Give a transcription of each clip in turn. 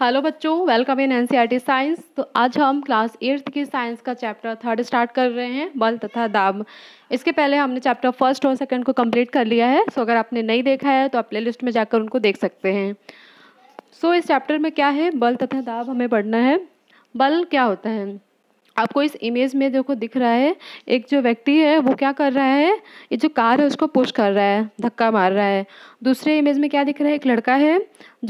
Hello बच्चों welcome in NCERT science तो आज हम क्लास एट्थ की साइंस का चैप्टर थर्ड स्टार्ट कर रहे हैं बल तथा दाब इसके पहले हमने चैप्टर फर्स्ट और सेकंड को कंप्लीट कर लिया है सो अगर आपने नहीं देखा है तो आप प्ले में जाकर उनको देख सकते हैं सो इस चैप्टर में क्या है बल तथा दाब हमें पढ़ना है बल क्या होता है आपको इस इमेज में देखो दिख रहा है एक जो व्यक्ति है वो क्या कर रहा है ये जो कार है उसको पुश कर रहा है धक्का मार रहा है दूसरे इमेज में क्या दिख रहा है एक लड़का है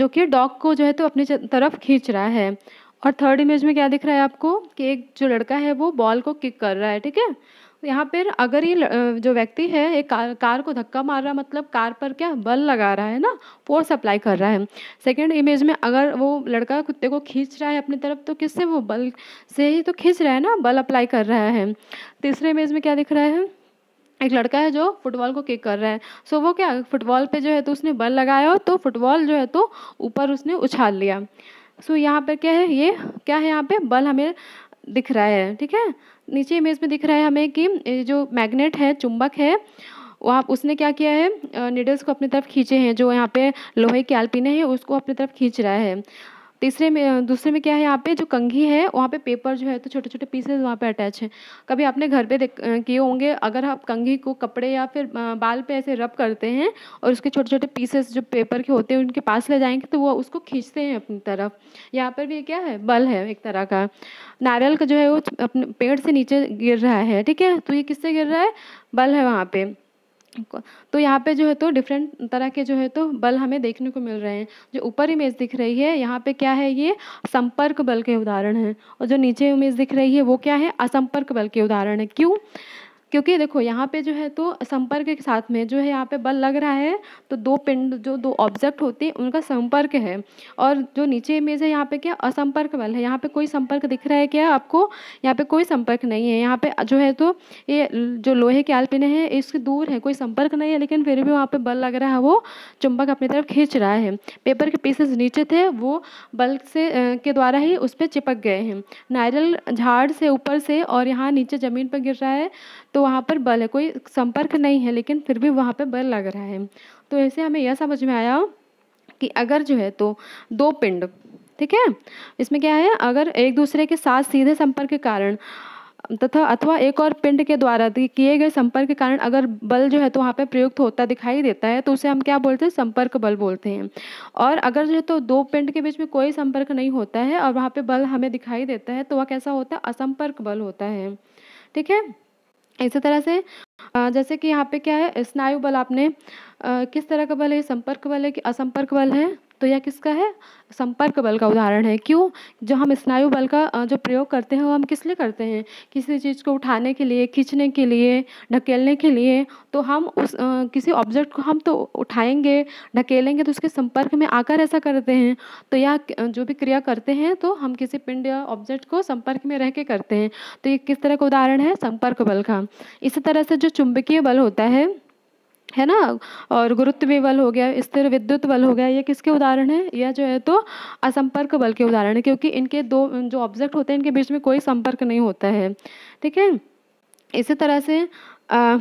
जो कि डॉग को जो है तो अपनी तरफ खींच रहा है और थर्ड इमेज में क्या दिख रहा है आपको कि एक जो लड़का है वो बॉल को किक कर रहा है ठीक है यहाँ पर अगर ये जो व्यक्ति है एक कार कार को धक्का मार रहा मतलब कार पर क्या बल लगा रहा है ना फोर्स अप्लाई कर रहा है सेकेंड इमेज में अगर वो लड़का कुत्ते को खींच रहा है अपनी तरफ तो किससे वो बल से ही तो खींच रहा है ना बल अप्लाई कर रहा है तीसरे इमेज में क्या दिख रहा है एक लड़का है जो फुटबॉल को किक कर रहा है सो so, वो क्या फुटबॉल पे जो है तो उसने बल लगाया तो फुटबॉल जो है तो ऊपर उसने उछाल लिया सो so, यहाँ पर क्या है ये क्या है यहाँ पे बल हमें दिख रहा है ठीक है नीचे इमेज में दिख रहा है हमें कि जो मैग्नेट है चुंबक है वहाँ उसने क्या किया है निडल्स को अपनी तरफ खींचे हैं जो यहाँ पे लोहे के आलपीने हैं उसको अपनी तरफ खींच रहा है तीसरे में दूसरे में क्या है यहाँ पे जो कंघी है वहाँ पे पेपर जो है तो छोटे छोटे पीसेज वहाँ पे अटैच हैं कभी आपने घर पे किए होंगे अगर आप कंघी को कपड़े या फिर बाल पे ऐसे रब करते हैं और उसके छोटे छोटे पीसेस जो पेपर के होते हैं उनके पास ले जाएंगे तो वो उसको खींचते हैं अपनी तरफ यहाँ पर भी क्या है बल है एक तरह का नारियल का जो है वो अपने पेड़ से नीचे गिर रहा है ठीक है तो ये किससे गिर रहा है बल है वहाँ पर तो यहाँ पे जो है तो डिफरेंट तरह के जो है तो बल हमें देखने को मिल रहे हैं जो ऊपर इमेज दिख रही है यहाँ पे क्या है ये संपर्क बल के उदाहरण हैं और जो नीचे इमेज दिख रही है वो क्या है असंपर्क बल के उदाहरण है क्यों क्योंकि देखो यहाँ पे जो है तो संपर्क के साथ में जो है यहाँ पे बल लग रहा है तो दो पिंड जो दो ऑब्जेक्ट होते हैं उनका संपर्क है और जो नीचे इमेज है यहाँ पे क्या असंपर्क बल है यहाँ पे कोई संपर्क दिख रहा है क्या आपको यहाँ पे कोई संपर्क नहीं है यहाँ पे जो है तो ये जो लोहे के आलपिने हैं इसके दूर है कोई संपर्क नहीं है लेकिन फिर भी वहाँ पर बल लग रहा है वो चुंबक अपनी तरफ खींच रहा है पेपर के पीसेस नीचे थे वो बल से के द्वारा ही उस पर चिपक गए हैं नारियल झाड़ से ऊपर से और यहाँ नीचे ज़मीन पर गिर रहा है तो वहाँ पर बल है कोई संपर्क नहीं है लेकिन फिर भी वहाँ पर बल लग रहा है तो ऐसे हमें यह समझ में आया कि अगर जो है तो दो पिंड ठीक है इसमें क्या है अगर एक दूसरे के साथ सीधे संपर्क के कारण तथा अथवा एक और पिंड के द्वारा किए गए संपर्क के कारण अगर बल जो है तो वहाँ पे प्रयुक्त होता दिखाई देता है तो उसे हम क्या बोलते हैं संपर्क बल बोलते हैं और अगर जो है तो दो पिंड के बीच में कोई संपर्क नहीं होता है और वहाँ पे बल हमें दिखाई देता है तो वह कैसा होता है असंपर्क बल होता है ठीक है इसी तरह से जैसे कि यहाँ पे क्या है स्नायु बल आपने किस तरह का बल है संपर्क बल है कि असंपर्क बल है तो यह किसका है संपर्क बल का उदाहरण है क्यों जो हम स्नायु बल का जो प्रयोग करते हैं वो हम किस लिए करते हैं किसी चीज़ को उठाने के लिए खींचने के लिए ढकेलने के लिए तो हम उस आ, किसी ऑब्जेक्ट को हम तो उठाएंगे ढकेलेंगे तो उसके संपर्क में आकर ऐसा करते हैं तो यह जो भी क्रिया करते हैं तो हम किसी पिंड या ऑब्जेक्ट को संपर्क में रह के करते हैं तो ये किस तरह का उदाहरण है संपर्क बल का इसी तरह से जो चुंबकीय बल होता है है ना और गुरुत्व बल हो गया स्थिर विद्युत बल हो गया ये किसके उदाहरण है यह जो है तो असंपर्क बल के उदाहरण है क्योंकि इनके दो जो ऑब्जेक्ट होते हैं इनके बीच में कोई संपर्क नहीं होता है ठीक है इसी तरह से आ,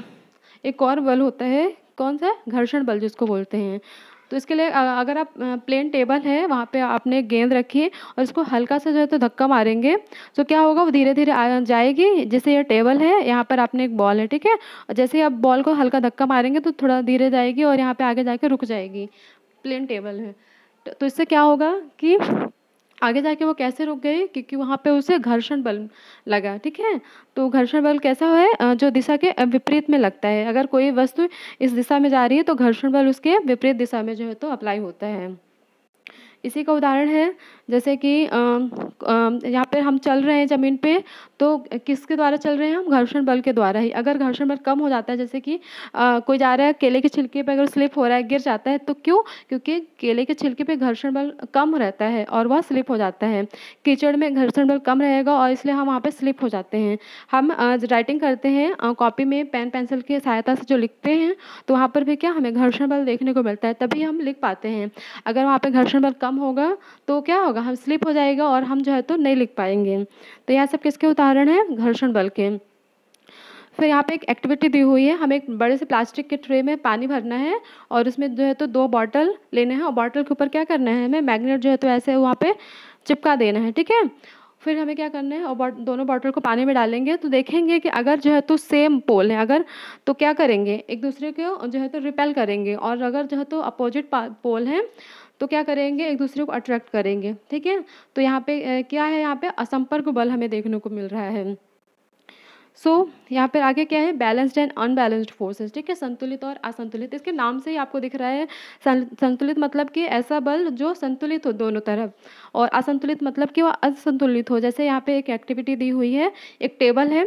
एक और बल होता है कौन सा घर्षण बल जिसको बोलते हैं तो इसके लिए अगर आप प्लेन टेबल है वहाँ पे आपने गेंद रखी है और इसको हल्का सा जो है तो धक्का मारेंगे तो क्या होगा वो धीरे धीरे जाएगी जैसे ये टेबल है यहाँ पर आपने एक बॉल है ठीक है जैसे आप बॉल को हल्का धक्का मारेंगे तो थोड़ा धीरे जाएगी और यहाँ पर आगे जा रुक जाएगी प्लेन टेबल है तो, तो इससे क्या होगा कि आगे जाके वो कैसे रुक गई क्योंकि वहाँ पे उसे घर्षण बल लगा ठीक है तो घर्षण बल कैसा है जो दिशा के विपरीत में लगता है अगर कोई वस्तु इस दिशा में जा रही है तो घर्षण बल उसके विपरीत दिशा में जो है तो अप्लाई होता है इसी का उदाहरण है जैसे कि यहाँ पर हम चल रहे हैं ज़मीन पे तो किसके द्वारा चल रहे हैं हम घर्षण बल के द्वारा ही अगर घर्षण बल कम हो जाता है जैसे कि आ, कोई जा रहा है केले के छिलके पर अगर स्लिप हो रहा है गिर जाता है तो क्यों क्योंकि केले के छिलके पर घर्षण बल कम रहता है और वह स्लिप हो जाता है कीचड़ में घर्षण बल कम रहेगा और इसलिए हम वहाँ पर स्लिप हो जाते हैं हम राइटिंग करते हैं कॉपी में पेन पेंसिल की सहायता से जो लिखते हैं तो वहाँ पर भी क्या हमें घर्षण बल देखने को मिलता है तभी हम लिख पाते हैं अगर वहाँ पर घर्षण बल कम होगा तो क्या होगा हम स्लिप हो जाएगा और हम जो है तो नहीं लिख पाएंगे तो यह सब किसके उतार कारण है घर्षण बल के फिर यहाँ पे एक एक्टिविटी दी हुई है हमें एक बड़े से प्लास्टिक के ट्रे में पानी भरना है और उसमें जो है तो दो बॉटल लेने हैं और बॉटल के ऊपर क्या करना है हमें मैग्नेट जो है तो ऐसे वहाँ पे चिपका देना है ठीक है फिर हमें क्या करना है और बॉट दोनों बॉटल को पानी में डालेंगे तो देखेंगे कि अगर जो है तो सेम पोल है अगर तो क्या करेंगे एक दूसरे को जो है तो रिपेल करेंगे और अगर जो है तो अपोजिट पोल है तो क्या करेंगे एक दूसरे को अट्रैक्ट करेंगे ठीक है तो यहाँ पे क्या है यहाँ पे असंपर्क बल हमें देखने को मिल रहा है सो so, यहाँ पर आगे क्या है बैलेंस्ड एंड अनबैलेंस्ड फोर्सेस ठीक है संतुलित और असंतुलित इसके नाम से ही आपको दिख रहा है संतुलित मतलब कि ऐसा बल जो संतुलित हो दोनों तरफ और असंतुलित मतलब कि वह असंतुलित हो जैसे यहाँ पे एक एक्टिविटी दी हुई है एक टेबल है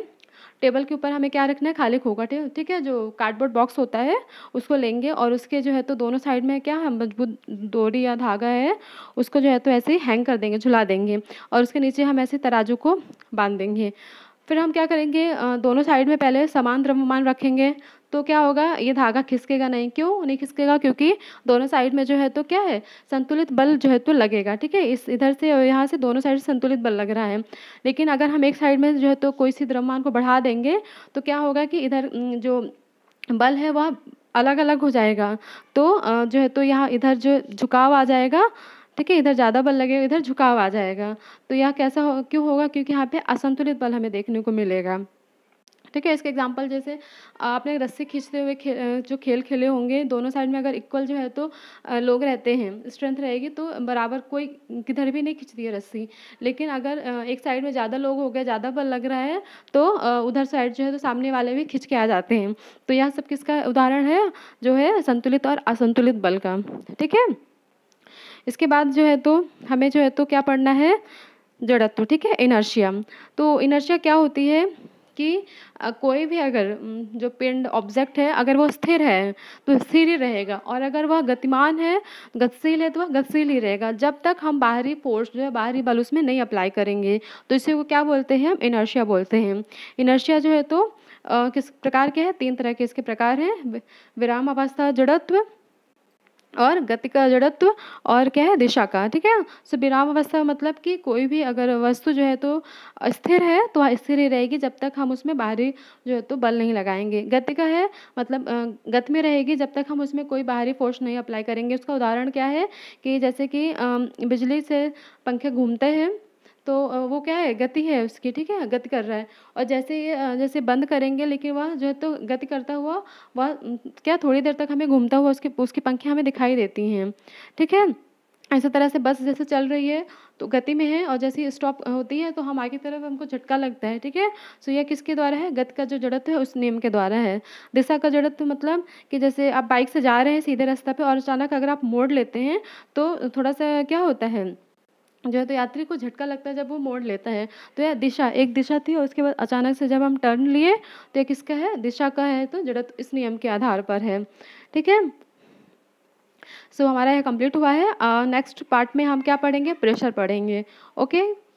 टेबल के ऊपर हमें क्या रखना है खाली खोखा ठीक है जो कार्डबोर्ड बॉक्स होता है उसको लेंगे और उसके जो है तो दोनों साइड में क्या हम मजबूत डोरी या धागा है उसको जो है तो ऐसे ही हैंग कर देंगे झुला देंगे और उसके नीचे हम ऐसे तराजू को बांध देंगे फिर हम क्या करेंगे दोनों साइड में पहले समान द्रव्यमान रखेंगे तो क्या होगा ये धागा खिसकेगा नहीं क्यों नहीं खिसकेगा क्योंकि दोनों साइड में जो है तो क्या है संतुलित बल जो है तो लगेगा ठीक है इस इधर से और यहाँ से दोनों साइड संतुलित बल लग रहा है लेकिन अगर हम एक साइड में जो है तो कोई सी द्रव्यमान को बढ़ा देंगे तो क्या होगा कि इधर जो बल है वह अलग अलग हो जाएगा तो जो है तो यहाँ इधर जो झुकाव आ जाएगा ठीक है इधर ज़्यादा बल लगेगा इधर झुकाव आ जाएगा तो यह कैसा हो क्यों होगा क्योंकि यहाँ पे असंतुलित बल हमें देखने को मिलेगा ठीक है इसके एग्जांपल जैसे आपने रस्सी खींचते हुए खे, जो खेल खेले होंगे दोनों साइड में अगर इक्वल जो है तो लोग रहते हैं स्ट्रेंथ रहेगी तो बराबर कोई किधर भी नहीं खींचती है रस्सी लेकिन अगर एक साइड में ज़्यादा लोग हो गए ज़्यादा बल लग रहा है तो उधर साइड जो है तो सामने वाले भी खींच के आ जाते हैं तो यह सब किसका उदाहरण है जो है संतुलित और असंतुलित बल का ठीक है इसके बाद जो है तो हमें जो है तो क्या पढ़ना है जड़त्व ठीक है इनर्शिया तो इनर्शिया क्या होती है कि कोई भी अगर जो पिंड ऑब्जेक्ट है अगर वो स्थिर है तो स्थिर ही रहेगा और अगर वह गतिमान है गतिशील है तो वह गतिशील ही रहेगा जब तक हम बाहरी फोर्स जो है बाहरी बल उसमें नहीं अप्लाई करेंगे तो इसे वो क्या बोलते हैं हम इनर्शिया बोलते हैं इनर्शिया जो है तो आ, किस प्रकार के हैं तीन तरह के इसके प्रकार हैं विराम अवस्था जड़त्व और गति का जड़त्व और क्या है दिशा का ठीक है सो विराम अवस्था मतलब कि कोई भी अगर वस्तु जो है तो स्थिर है तो स्थिर ही रहेगी जब तक हम उसमें बाहरी जो है तो बल नहीं लगाएंगे गति का है मतलब गति में रहेगी जब तक हम उसमें कोई बाहरी फोर्स नहीं अप्लाई करेंगे उसका उदाहरण क्या है कि जैसे कि बिजली से पंखे घूमते हैं तो वो क्या है गति है उसकी ठीक है गति कर रहा है और जैसे ये जैसे बंद करेंगे लेकिन वह जो है तो गति करता हुआ वह क्या थोड़ी देर तक हमें घूमता हुआ उसके उसकी पंखियाँ हमें दिखाई देती हैं ठीक है इसी तरह से बस जैसे चल रही है तो गति में है और जैसे स्टॉप होती है तो हम आगे तरफ हमको झटका लगता है ठीक है सो तो यह किसके द्वारा है गति का जो जड़त्व है उस नियम के द्वारा है दिशा का जड़त्व मतलब कि जैसे आप बाइक से जा रहे हैं सीधे रास्ता पे और अचानक अगर आप मोड़ लेते हैं तो थोड़ा सा क्या होता है जो है तो यात्री को झटका लगता है जब वो मोड़ लेता है तो यह दिशा एक दिशा थी और उसके बाद अचानक से जब हम टर्न लिए तो यह किसका है दिशा का है तो जड़त इस नियम के आधार पर है ठीक है सो so, हमारा यह कंप्लीट हुआ है नेक्स्ट uh, पार्ट में हम क्या पढ़ेंगे प्रेशर पढ़ेंगे ओके okay?